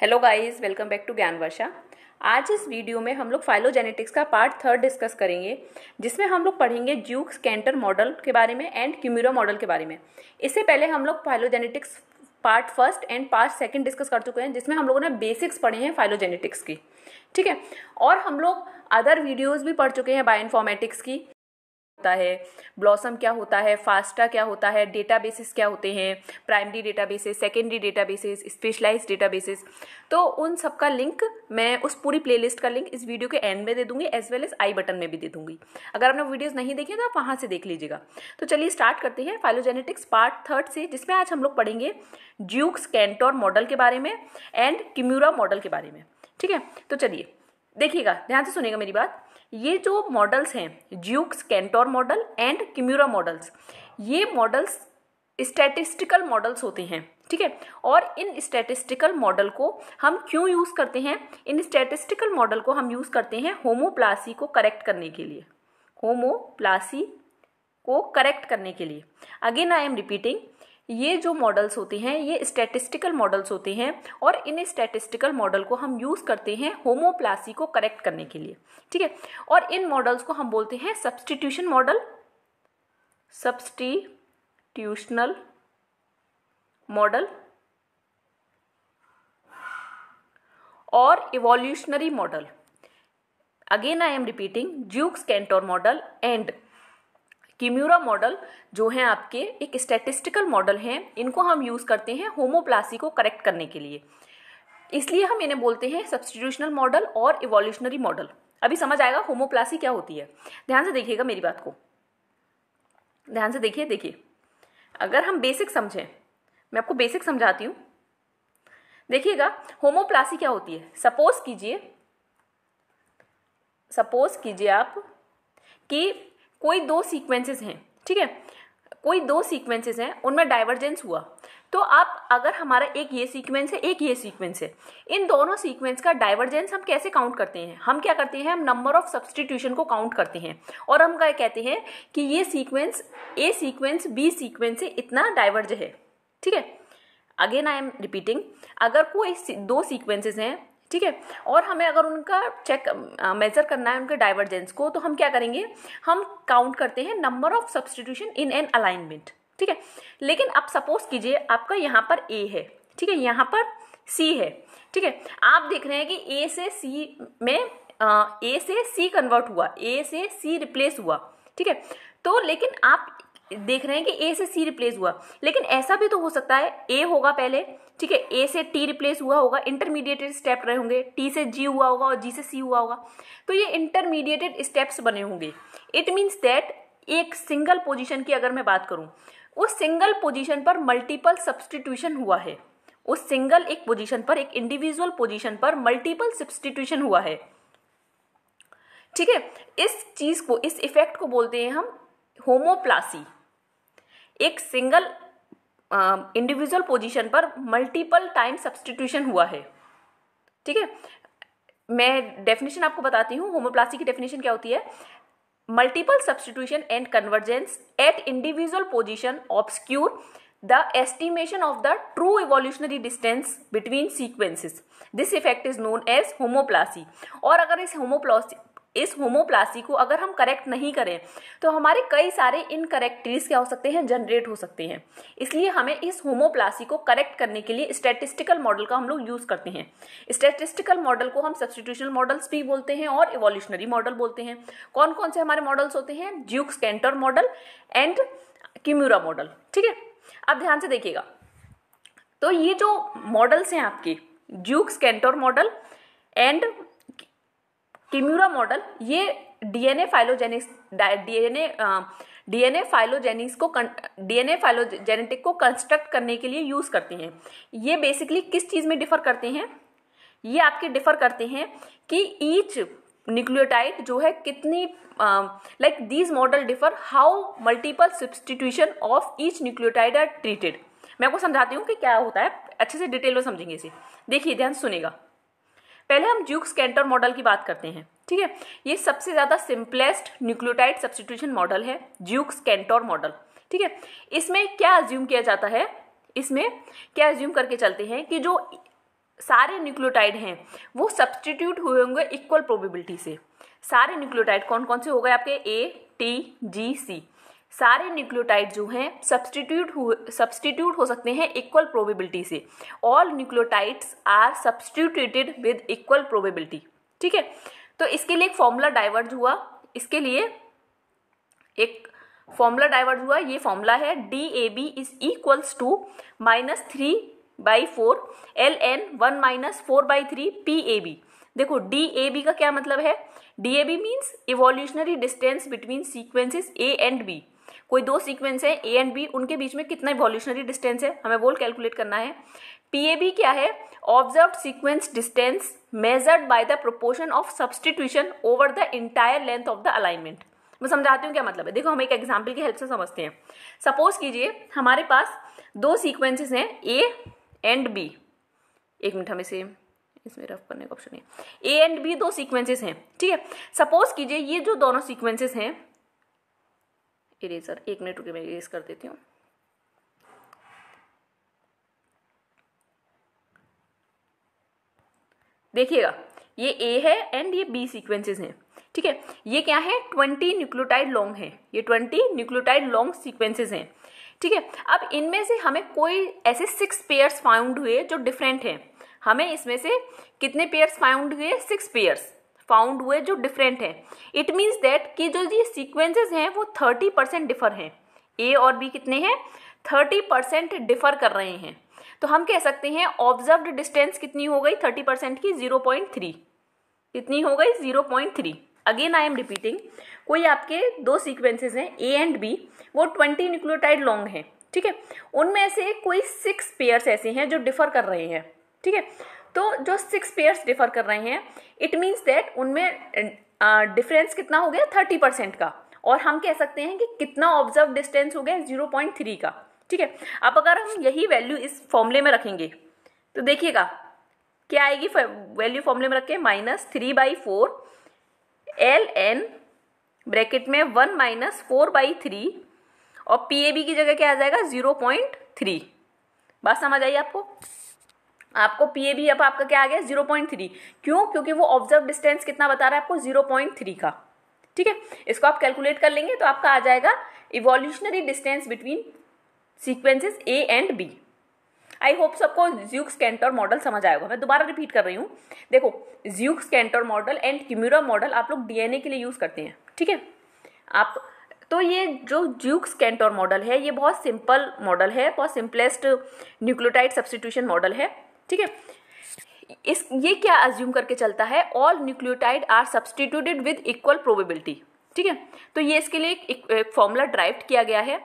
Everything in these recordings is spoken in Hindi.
Hello guys welcome back to Gyan Varsha आज इस वीडियो में हम लोग फाइलोजेनेटिक्स का पार्ट थर्ड डिस्कस करेंगे जिसमें हम लोग पढ़ेंगे ज्यूक कैंटर मॉडल के बारे में एंड क्यूमिरो मॉडल के बारे में इससे पहले हम लोग phylogenetics part first and part second discuss कर चुके हैं जिसमें हम लोगों ने बेसिक्स पढ़े हैं फाइलोजेनेटिक्स की ठीक है और हम लोग अदर वीडियोज़ भी पढ़ चुके हैं बायोइन्फॉर्मेटिक्स की होता है ब्लॉसम क्या होता है फास्टा क्या होता है डेटाबेसिस क्या होते हैं primary databases secondary databases specialize databases तो उन सब का लिंक मैं उस पूरी प्लेलिस्ट का लिंक इस वीडियो के एंड में दे दूंगी as well as I button में भी दे दूंगी अगर आपने वीडियोस नहीं देखी तो आप वहाँ से देख लीजिएगा तो चलिए स्टार्ट करते हैं फाइलोजेनेटिक्स पार्ट थर्ड से जिसमें आज हम लोग पढ़ेंगे ज्यूक्स कैंटोर मॉडल के बारे में एंड किम्यूरा मॉडल के बारे में ठीक है तो चलिए देखिएगा ध्यान से सुनेगा मेरी बात ये जो मॉडल्स हैं Jukes Cantor model and Kimura models ये मॉडल्स स्टैटिस्टिकल मॉडल्स होते हैं ठीक है और इन स्टैटिस्टिकल मॉडल को हम क्यों यूज़ करते हैं इन स्टैटिस्टिकल मॉडल को हम यूज़ करते हैं होमोप्लासी को करेक्ट करने के लिए होमोप्लासी को करेक्ट करने के लिए अगेन आई एम रिपीटिंग ये जो मॉडल्स होते हैं ये स्टैटिस्टिकल मॉडल्स होते हैं और इन स्टैटिस्टिकल मॉडल को हम यूज़ करते हैं होमोप्लासी को करेक्ट करने के लिए ठीक है और इन मॉडल्स को हम बोलते हैं सब्सटीट्यूशन मॉडल सब्सटीट्यूशनल मॉडल और evolutionary model again I am repeating Jukes Cantor model and Kimura model जो है आपके एक स्टेटिस्टिकल मॉडल हैं इनको हम यूज़ करते हैं होमोप्लासी को करेक्ट करने के लिए इसलिए हम इन्हें बोलते हैं सब्सटीट्यूशनल मॉडल और इवोल्यूशनरी मॉडल अभी समझ आएगा होमोप्लासी क्या होती है ध्यान से देखिएगा मेरी बात को ध्यान से देखिए देखिए अगर हम बेसिक समझें मैं आपको बेसिक समझाती हूँ देखिएगा होमोप्लासी क्या होती है सपोज कीजिए सपोज कीजिए आप कि कोई दो सीक्वेंसेस हैं ठीक है कोई दो सीक्वेंसेस हैं उनमें डाइवर्जेंस हुआ तो आप अगर हमारा एक ये सीक्वेंस है एक ये सीक्वेंस है इन दोनों सीक्वेंस का डाइवर्जेंस हम कैसे काउंट करते हैं हम क्या करते हैं हम नंबर ऑफ सब्सटीट्यूशन को काउंट करते हैं और हम क्या कहते हैं कि ये sequence A sequence B sequence से इतना डाइवर्ज है ठीक है अगेन आई एम रिपीटिंग अगर कोई दो सीक्वेंसेस हैं ठीक है और हमें अगर उनका चेक मेज़र करना है उनके डाइवर्जेंस को तो हम क्या करेंगे हम काउंट करते हैं number of substitution in an alignment ठीक है लेकिन अब सपोज कीजिए आपका यहाँ पर ए है ठीक है यहाँ पर सी है ठीक है आप देख रहे हैं कि ए से सी में ए से सी कन्वर्ट हुआ ए से सी रिप्लेस हुआ ठीक है तो लेकिन आप देख रहे हैं कि ए से सी रिप्लेस हुआ लेकिन ऐसा भी तो हो सकता है ए होगा पहले ठीक है ए से टी रिप्लेस हुआ होगा इंटरमीडिएटेड स्टेप रहे होंगे टी से जी हुआ होगा और जी से सी हुआ होगा तो ये इंटरमीडिएटेड स्टेप्स बने होंगे इट मीन्स दैट एक सिंगल पोजिशन की अगर मैं बात करूं उस सिंगल पोजिशन पर मल्टीपल सब्सटीट्यूशन हुआ है उस सिंगल एक पोजिशन पर एक इंडिविजुअल पोजिशन पर मल्टीपल सब्सटीट्यूशन हुआ है ठीक है इस चीज को इस इफेक्ट को बोलते हैं हम होमोप्लासी एक सिंगल इंडिविजुअल पोजीशन पर मल्टीपल टाइम सब्सटीट्यूशन हुआ है ठीक है मैं डेफिनेशन आपको बताती हूँ होमोप्लास्टी की डेफिनेशन क्या होती है multiple substitution and convergence at individual position obscure the estimation of the true evolutionary distance between sequences this effect is known as homoplasy और अगर इस होमोप्लासी इस होमोप्लासी को अगर हम करेक्ट नहीं करें तो हमारे कई सारे इनकरेक्टरीज क्या हो सकते हैं जनरेट हो सकते हैं इसलिए हमें इस होमोप्लासी को करेक्ट करने के लिए स्टेटिस्टिकल मॉडल का हम लोग यूज़ करते हैं स्टेटिस्टिकल मॉडल को हम सब्सटीट्यूशनल मॉडल्स भी बोलते हैं और इवोल्यूशनरी मॉडल बोलते हैं कौन कौन से हमारे मॉडल्स होते हैं Jukes Cantor model and Kimura model ठीक है अब ध्यान से देखिएगा तो ये जो मॉडल्स हैं आपके Jukes Cantor model and Kimura model ये DNA phylogenetics DNA DNA phylogenetics को डीएनए फाइलोजेनेटिक को कंस्ट्रक्ट करने के लिए यूज़ करते हैं ये बेसिकली किस चीज़ में डिफ़र करते हैं ये आपके डिफ़र करते हैं कि ईच न्यूक्लियोटाइड जो है कितनी like these model differ how multiple substitution of each nucleotide are treated मैं आपको समझाती हूँ कि क्या होता है अच्छे से डिटेल में समझेंगे इसे देखिए ध्यान सुनेगा पहले हम ज्यूक्स कैंटर मॉडल की बात करते हैं ठीक है ये सबसे ज़्यादा सिंपलेस्ट न्यूक्लियोटाइड सब्सटीट्यूशन मॉडल है ज्यूक्स कैंटोर मॉडल ठीक है इसमें क्या एज्यूम किया जाता है इसमें क्या एज्यूम करके चलते हैं कि जो सारे न्यूक्लियोटाइड हैं वो सब्सटीट्यूट हुए होंगे इक्वल प्रोबेबिलिटी से सारे न्यूक्लियोटाइड कौन कौन से हो गए आपके ए टी जी सी सारे न्यूक्लियोटाइड जो हैं सब्सटीट्यूट सब्सटीट्यूट हो सकते हैं इक्वल प्रोबेबिलिटी से all nucleotides are substituted with equal probability ठीक है तो इसके लिए एक फॉर्मूला डाइवर्ज हुआ इसके लिए एक फॉर्मूला डाइवर्ज हुआ ये फॉर्मूला है D A B is equals to minus three by four L N one minus four by three P A B देखो डी ए बी का क्या मतलब है D A B means evolutionary distance between sequences A and B कोई दो सीक्वेंस है ए एंड बी उनके बीच में कितना वॉल्यूशनरी डिस्टेंस है हमें वो कैलकुलेट करना है बी क्या है observe sequence distance measured by the proportion of substitution over the entire length of the alignment मैं समझाती हूँ क्या मतलब है देखो हम एक एग्जाम्पल की हेल्प से समझते हैं सपोज कीजिए हमारे पास दो सीक्वेंसेस हैं ए एंड बी एक मिनट हमें से इसमें रफ करने का ऑप्शन है ए एंड बी दो सीक्वेंसेस हैं ठीक है सपोज कीजिए ये जो दोनों सीक्वेंसेस हैं इरेजर एक मिनट रुके मैं इरेज कर देती हूँ देखिएगा ये ए है एंड ये बी सीक्वेंसेस हैं ठीक है ये क्या है ट्वेंटी न्यूक्लियोटाइड लॉन्ग है ये ट्वेंटी न्यूक्लियोटाइड लॉन्ग सीक्वेंसेस हैं ठीक है अब इनमें से हमें कोई ऐसे सिक्स पेयर्स फाउंड हुए जो डिफरेंट हैं हमें इसमें से कितने पेयर्स फाउंड हुए सिक्स पेयर्स फाउंड हुए जो डिफरेंट हैं इट मीन्स दैट कि जो ये सीक्वेंसेस हैं वो थर्टी परसेंट डिफर हैं ए और बी कितने हैं थर्टी परसेंट डिफर कर रहे हैं तो हम कह सकते हैं ऑब्जर्व डिस्टेंस कितनी हो गई थर्टी परसेंट की जीरो पॉइंट थ्री कितनी हो गई zero point three again I am repeating कोई आपके दो सीक्वेंसेज हैं ए एंड बी वो ट्वेंटी न्यूक्लियोटाइड लॉन्ग हैं ठीक है उनमें से कोई सिक्स पेयर्स ऐसे हैं जो डिफर कर रहे हैं ठीक है तो जो सिक्स पेयर्स डिफर कर रहे हैं इट मीन्स दैट उनमें डिफरेंस uh, कितना हो गया थर्टी परसेंट का और हम कह सकते हैं कि कितना ऑब्जर्व डिस्टेंस हो गया जीरो पॉइंट थ्री का ठीक है अब अगर हम यही वैल्यू इस फॉर्मूले में रखेंगे तो देखिएगा क्या आएगी वैल्यू फॉर्मूले में रख के minus three by four L N bracket में one minus four by three और पी ए बी की जगह क्या आ जाएगा जीरो पॉइंट थ्री बात समझ आई आपको आपको पी ए भी अब आपका क्या आ गया जीरो पॉइंट थ्री क्यों क्योंकि वो ऑब्जर्व डिस्टेंस कितना बता रहा है आपको जीरो पॉइंट थ्री का ठीक है इसको आप कैलकुलेट कर लेंगे तो आपका आ जाएगा evolutionary distance between sequences A and B I hope सबको ज्यूक्स कैंटोर मॉडल समझ आएगा मैं दोबारा रिपीट कर रही हूँ देखो Jukes Cantor model and Kimura model आप लोग डीएनए के लिए यूज़ करते हैं ठीक है आप तो ये जो ज्यूक्स कैंटोर मॉडल है ये बहुत सिंपल मॉडल है बहुत सिंपलेस्ट न्यूक्लियोटाइड सब्सटीट्यूशन मॉडल है ठीक है इस ये क्या अज्यूम करके चलता है all nucleotide are substituted with equal probability ठीक है तो ये इसके लिए एक फॉर्मूला ड्राइव किया गया है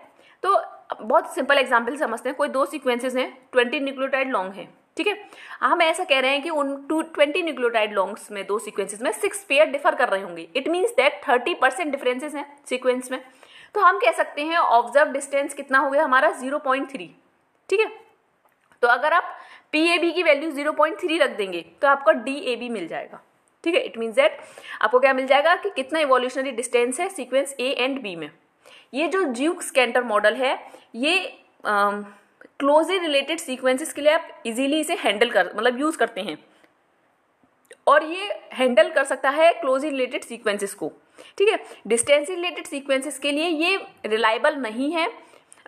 तो बहुत सिंपल एग्जाम्पल समझते हैं कोई दो सिक्वेंसेज हैं ट्वेंटी न्यूक्लियोटाइड लॉन्ग है ठीक है हम ऐसा कह रहे हैं कि उन टू ट्वेंटी न्यूक्लियोटाइड लॉन्ग्स में दो सिक्वेंसेज में सिक्स पेयर डिफर कर रहे होंगे it means that thirty percent differences हैं सिक्वेंस में तो हम कह सकते हैं ऑब्जर्व डिस्टेंस कितना हो गया हमारा जीरो पॉइंट थ्री ठीक है तो अगर आप पी की वैल्यू जीरो पॉइंट थ्री रख देंगे तो आपका डी मिल जाएगा ठीक है इट मीन्स दैट आपको क्या मिल जाएगा कि कितना इवोल्यूशनरी डिस्टेंस है सीक्वेंस ए एंड बी में ये जो ज्यूक स्कैंटर मॉडल है ये क्लोजली रिलेटेड सीक्वेंसेस के लिए आप इजीली इसे हैंडल कर मतलब यूज़ करते हैं और ये हैंडल कर सकता है क्लोजली रिलेटेड सीक्वेंसेस को ठीक है डिस्टेंस रिलेटेड सीक्वेंसेस के लिए ये रिलायबल नहीं है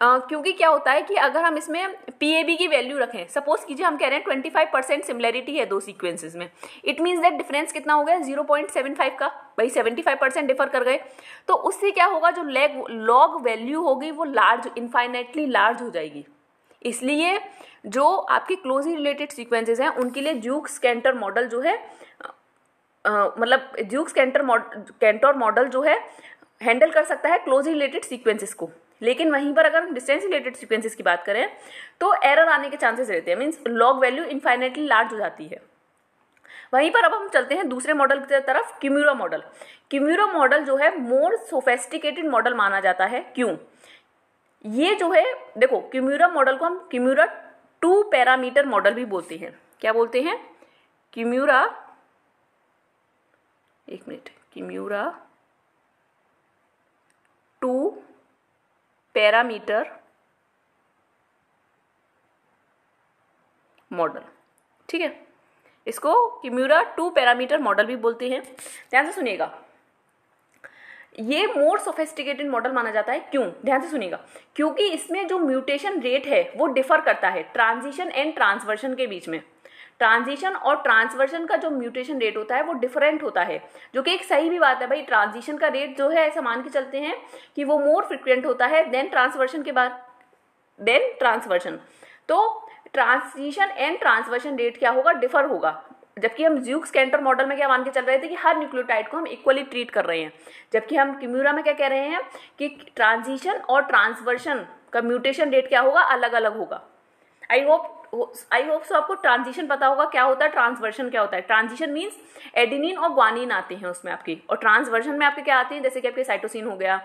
क्योंकि क्या होता है कि अगर हम इसमें पी की वैल्यू रखें सपोज कीजिए हम कह रहे हैं ट्वेंटी फाइव परसेंट सिमिलरिटी है दो सीक्वेंसेज में इट मीन्स दैट डिफरेंस कितना हो गया जीरो पॉइंट सेवन फाइव का भाई सेवेंटी फाइव परसेंट डिफर कर गए तो उससे क्या होगा जो लेग लॉग वैल्यू होगी वो लार्ज इन्फाइनेटली लार्ज हो जाएगी इसलिए जो आपके क्लोजली रिलेटेड सीक्वेंसेज हैं उनके लिए जूक स्कैंटर मॉडल जो है Uh, मतलब ज्यूक्स कैंटर कैंटोर मॉडल जो है हैंडल कर सकता है क्लोजली रिलेटेड सीक्वेंसेस को लेकिन वहीं पर अगर हम डिस्टेंस रिलेटेड सीक्वेंसेस की बात करें तो एरर आने के चांसेस रहते हैं means log value infinitely large हो जाती है वहीं पर अब हम चलते हैं दूसरे मॉडल की तरफ क्यूम्यूरो मॉडल क्यूम्यूरो मॉडल जो है मोर सोफेस्टिकेटेड मॉडल माना जाता है क्यों ये जो है देखो क्यूम्यूरा मॉडल को हम क्यूम्यूरा टू पैरामीटर मॉडल भी बोलते हैं क्या बोलते हैं क्यूम्यूरा एक minute Kimura two parameter model ठीक है इसको किम्यूरा टू पैरामीटर मॉडल भी बोलते हैं ध्यान से सुनिएगा ये मोर सोफेस्टिकेटेड मॉडल माना जाता है क्यों ध्यान से सुनिएगा क्योंकि इसमें जो म्यूटेशन रेट है वो डिफर करता है ट्रांजिशन एंड ट्रांसवर्शन के बीच में ट्रांजिशन और ट्रांसवर्जन का जो म्यूटेशन रेट होता है वो डिफरेंट होता है जो कि एक सही भी बात है भाई ट्रांजिशन का रेट जो है ऐसा मान के चलते हैं कि वो मोर फ्रिक्वेंट होता है देन ट्रांसवर्शन के बाद देन ट्रांसवर्शन तो ट्रांजिशन एंड ट्रांसवर्शन रेट क्या होगा डिफर होगा जबकि हम ज्यूक्स कैंटर मॉडल में क्या मान के चल रहे थे कि हर न्यूक्लियोटाइड को हम इक्वली ट्रीट कर रहे हैं जबकि हम किम्यूरा में क्या कह रहे हैं कि ट्रांजिशन और ट्रांसवर्शन का म्यूटेशन रेट क्या होगा अलग अलग होगा I hope I hope so आपको ट्रांजिशन पता होगा क्या होता है ट्रांसवर्शन क्या होता है ट्रांजिशन मीन्स एडिनिन और ग्वानिन आते हैं उसमें आपकी और ट्रांसवर्शन में आपके क्या आते हैं जैसे कि आपके साइटोसिन हो गया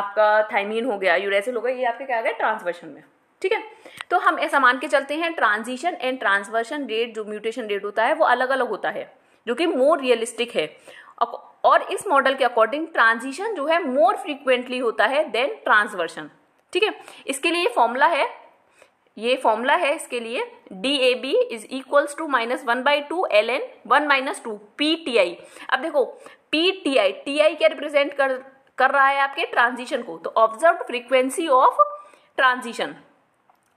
आपका थाइमिन हो गया यूरेसिल हो गया ये आपके क्या आ गया ट्रांसवर्शन में ठीक है तो हम ऐसा मान के चलते हैं ट्रांजिशन एंड ट्रांसवर्शन रेट जो म्यूटेशन रेट होता है वो अलग अलग होता है जो कि मोर रियलिस्टिक है और इस मॉडल के अकॉर्डिंग ट्रांजिशन जो है मोर फ्रीक्वेंटली होता है देन ट्रांसवर्शन ठीक है इसके लिए फॉर्मूला है ये फॉर्मूला है इसके लिए D A B is equals to minus one by two L N one minus two P T I अब देखो P T I T I क्या रिप्रेजेंट कर कर रहा है आपके ट्रांजिशन को तो ऑब्जर्व फ्रीक्वेंसी ऑफ ट्रांजिशन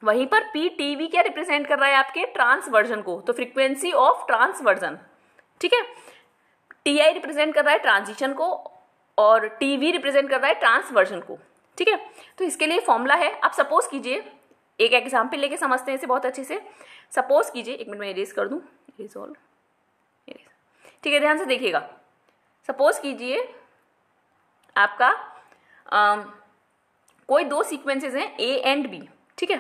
वहीं पर पी टी वी क्या रिप्रेजेंट कर रहा है आपके ट्रांसवर्जन को तो फ्रीक्वेंसी ऑफ ट्रांसवर्जन ठीक है टी आई रिप्रेजेंट कर रहा है ट्रांजिशन को और टी वी रिप्रेजेंट कर रहा है ट्रांसवर्जन को ठीक है तो इसके लिए फॉर्मूला है आप सपोज कीजिए एक एग्जाम्पल लेके समझते हैं इसे बहुत अच्छे से सपोज कीजिए एक मिनट में इरेज कर दूँ इरेज ऑल ठीक है ध्यान से देखिएगा सपोज कीजिए आपका आ, कोई दो सीक्वेंसेस हैं ए एंड बी ठीक है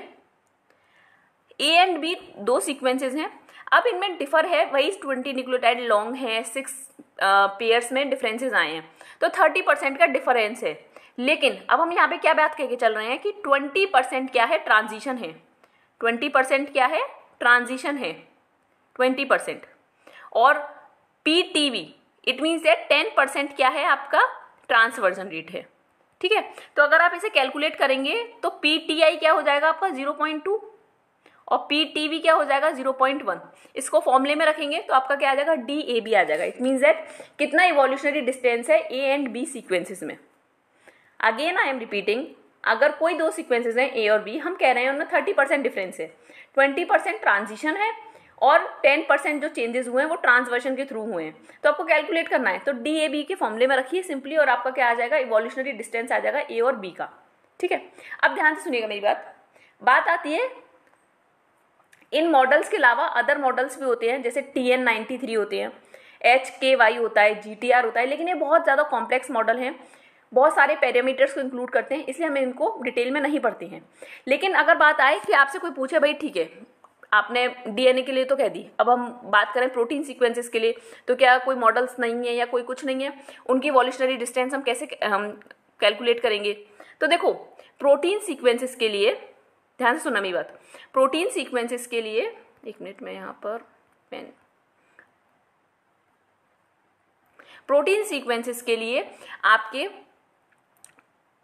ए एंड बी दो सीक्वेंसेस हैं अब इनमें डिफर है वही ट्वेंटी निक्लोटाइड लॉन्ग है सिक्स पेयर्स में डिफरेंसेस आए हैं तो थर्टी परसेंट का डिफरेंस है लेकिन अब हम यहाँ पे क्या बात कह के चल रहे हैं कि ट्वेंटी परसेंट क्या है ट्रांजिशन है ट्वेंटी परसेंट क्या है ट्रांजिशन है ट्वेंटी परसेंट और P T V it means that ten percent क्या है आपका ट्रांसवर्जन रेट है ठीक है तो अगर आप इसे कैलकुलेट करेंगे तो पी टी आई क्या हो जाएगा आपका जीरो पॉइंट टू और पी टी वी क्या हो जाएगा जीरो पॉइंट वन इसको फॉर्मूले में रखेंगे तो आपका क्या आ जाएगा डी ए बी आ जाएगा इट मीन्स दैट कितना इवोल्यूशनरी डिस्टेंस है ए एंड बी सीक्वेंसेस में अगेन आई एम रिपीटिंग अगर कोई दो सीक्वेंसेज हैं ए और बी हम कह रहे हैं उनमें थर्टी परसेंट डिफरेंस है ट्वेंटी परसेंट ट्रांजिशन है और टेन परसेंट जो चेंजेस हुए हैं वो ट्रांसवर्शन के थ्रू हुए हैं तो आपको कैलकुलेट करना है तो डी ए बी के फॉर्मले में रखिए सिंपली और आपका क्या आ जाएगा इवोल्यूशनरी डिस्टेंस आ जाएगा ए और बी का ठीक है अब ध्यान से सुनिएगा मेरी बात बात आती है इन मॉडल्स के अलावा अदर मॉडल्स भी होते हैं जैसे टी एन नाइन्टी थ्री होते हैं एच के वाई होता है जी टी आर होता है लेकिन ये बहुत ज़्यादा कॉम्प्लेक्स मॉडल हैं बहुत सारे पैरामीटर्स को इंक्लूड करते हैं इसलिए हम इनको डिटेल में नहीं पढ़ते हैं लेकिन अगर बात आए कि आपसे कोई पूछे भाई ठीक है आपने डीएनए के लिए तो कह दी अब हम बात करें प्रोटीन सीक्वेंसेस के लिए तो क्या कोई मॉडल्स नहीं है या कोई कुछ नहीं है उनकी वॉल्यूशनरी डिस्टेंस हम कैसे हम कैलकुलेट करेंगे तो देखो प्रोटीन सीक्वेंसेस के लिए ध्यान से सुना मेरी बात प्रोटीन सीक्वेंसेस के लिए एक मिनट में यहाँ पर पेन प्रोटीन सीक्वेंसेस के लिए आपके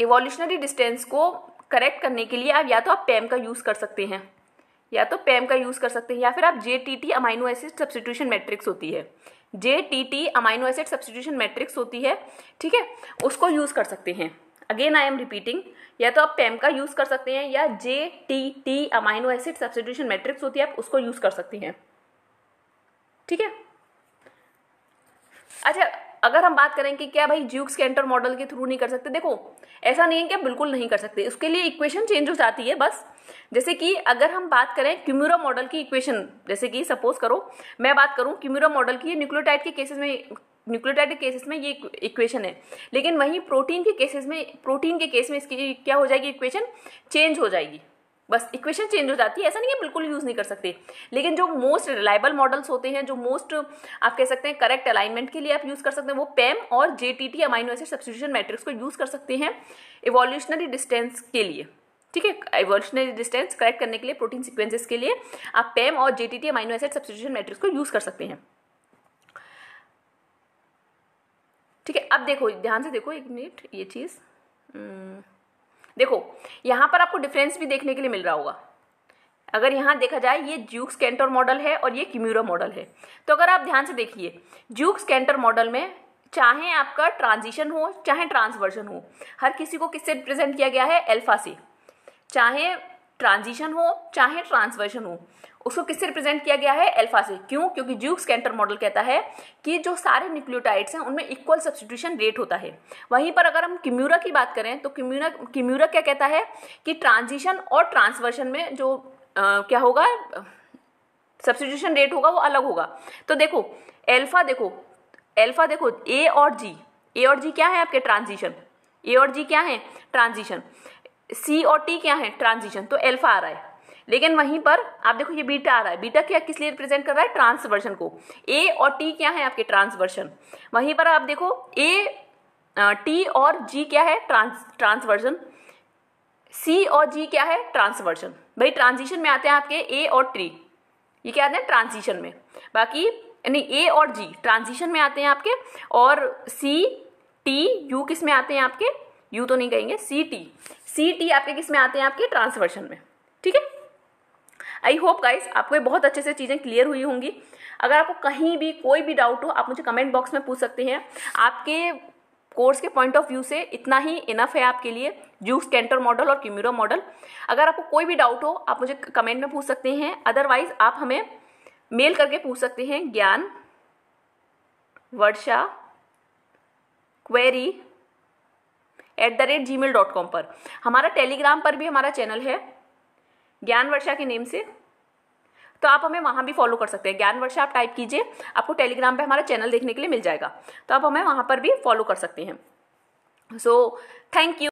एवोल्यूशनरी डिस्टेंस को करेक्ट करने के लिए आप या तो आप पैम का यूज़ कर सकते हैं या तो पैम का यूज़ कर सकते हैं या फिर आप J T T amino acid substitution matrix होती है J T T amino acid substitution matrix होती है ठीक है उसको यूज़ कर सकते हैं अगेन आई एम रिपीटिंग या तो आप पैम का यूज़ कर सकते हैं या J T T amino acid substitution matrix होती है आप उसको यूज़ कर सकते हैं ठीक है अच्छा अगर हम बात करें कि क्या भाई ज्यूक्स के एंटर मॉडल के थ्रू नहीं कर सकते देखो ऐसा नहीं है कि बिल्कुल नहीं कर सकते उसके लिए इक्वेशन चेंज हो जाती है बस जैसे कि अगर हम बात करें क्यूम्यूरा मॉडल की इक्वेशन जैसे कि सपोज करो मैं बात करूँ क्यूम्यूरा मॉडल की न्यूक्लियोटाइड के केसेस में न्यूक्लियोटाइड केसेस में ये इक्वेशन है लेकिन वहीं प्रोटीन के केसेस में प्रोटीन के केस में इसकी क्या हो जाएगी इक्वेशन चेंज हो जाएगी बस इक्वेशन चेंज हो जाती है ऐसा नहीं है बिल्कुल यूज़ नहीं कर सकते लेकिन जो मोस्ट रिलायबल मॉडल्स होते हैं जो मोस्ट आप कह सकते हैं करेक्ट अलाइनमेंट के लिए आप यूज़ कर सकते हैं वो पैम e और J T T amino acid substitution matrix को यूज़ कर सकते हैं इवोल्यूशनरी डिस्टेंस के लिए ठीक है इवोल्यूशनरी डिस्टेंस करेक्ट करने के लिए प्रोटीन सिक्वेंसेज के लिए आप पैम e और J T T amino acid substitution matrix को यूज़ कर सकते हैं ठीक है अब देखो ध्यान से देखो एक मिनट ये चीज़ हम्म। देखो यहाँ पर आपको डिफरेंस भी देखने के लिए मिल रहा होगा अगर यहाँ देखा जाए ये ज्यूक्स कैंटर मॉडल है और ये किम्यूरा मॉडल है तो अगर आप ध्यान से देखिए ज्यूक्स कैंटर मॉडल में चाहे आपका ट्रांजिशन हो चाहे ट्रांसवर्जन हो हर किसी को किससे रिप्रेजेंट किया गया है एल्फा से चाहे ट्रांजिशन हो चाहे ट्रांसवर्जन हो उसको किससे रिप्रेजेंट किया गया है अल्फा से क्यों क्योंकि ज्यूक्स कैंटर मॉडल कहता है कि जो सारे न्यूक्लियोटाइड्स हैं उनमें इक्वल सब्सटीट्यूशन रेट होता है वहीं पर अगर हम किम्यूरा की बात करें तो किम्यूरा किम्यूरा क्या कहता है कि ट्रांजिशन और ट्रांसवर्शन में जो आ, क्या होगा सब्सटीट्यूशन रेट होगा वो अलग होगा तो देखो एल्फा देखो एल्फा देखो ए और जी ए और जी क्या है आपके ट्रांजिशन ए और जी क्या है ट्रांजिशन सी और टी क्या है ट्रांजिशन तो एल्फा आ रहा है लेकिन वहीं पर आप देखो ये बीटा आ रहा है बीटा क्या किस लिए रिप्रेजेंट कर रहा है ट्रांसवर्शन को ए और टी क्या है आपके ट्रांसवर्शन वहीं पर आप देखो ए टी और जी क्या है ट्रांस ट्रांसवर्जन सी और जी क्या है ट्रांसवर्जन भाई ट्रांजिशन में आते हैं आपके ए और ट्री ये क्या आते हैं ट्रांजिशन में बाकी यानी ए और जी ट्रांजिशन में आते हैं आपके और सी टी यू किस में आते हैं आपके यू तो नहीं कहेंगे सी टी सी टी आपके किस में आते हैं आपके ट्रांसवर्शन में ठीक है आई होप गाइस आपको ये बहुत अच्छे से चीज़ें क्लियर हुई होंगी अगर आपको कहीं भी कोई भी डाउट हो आप मुझे कमेंट बॉक्स में पूछ सकते हैं आपके कोर्स के पॉइंट ऑफ व्यू से इतना ही इनफ है आपके लिए जूस कैंटर मॉडल और क्यूमिरो मॉडल अगर आपको कोई भी डाउट हो आप मुझे कमेंट में पूछ सकते हैं अदरवाइज आप हमें मेल करके पूछ सकते हैं Gyan Varsha query at the rate G mail dot com पर हमारा टेलीग्राम पर भी हमारा चैनल है ज्ञान वर्षा के नेम से तो आप हमें वहाँ भी फॉलो कर सकते हैं ज्ञान वर्षा आप टाइप कीजिए आपको टेलीग्राम पे हमारा चैनल देखने के लिए मिल जाएगा तो आप हमें वहाँ पर भी फॉलो कर सकते हैं सो थैंक यू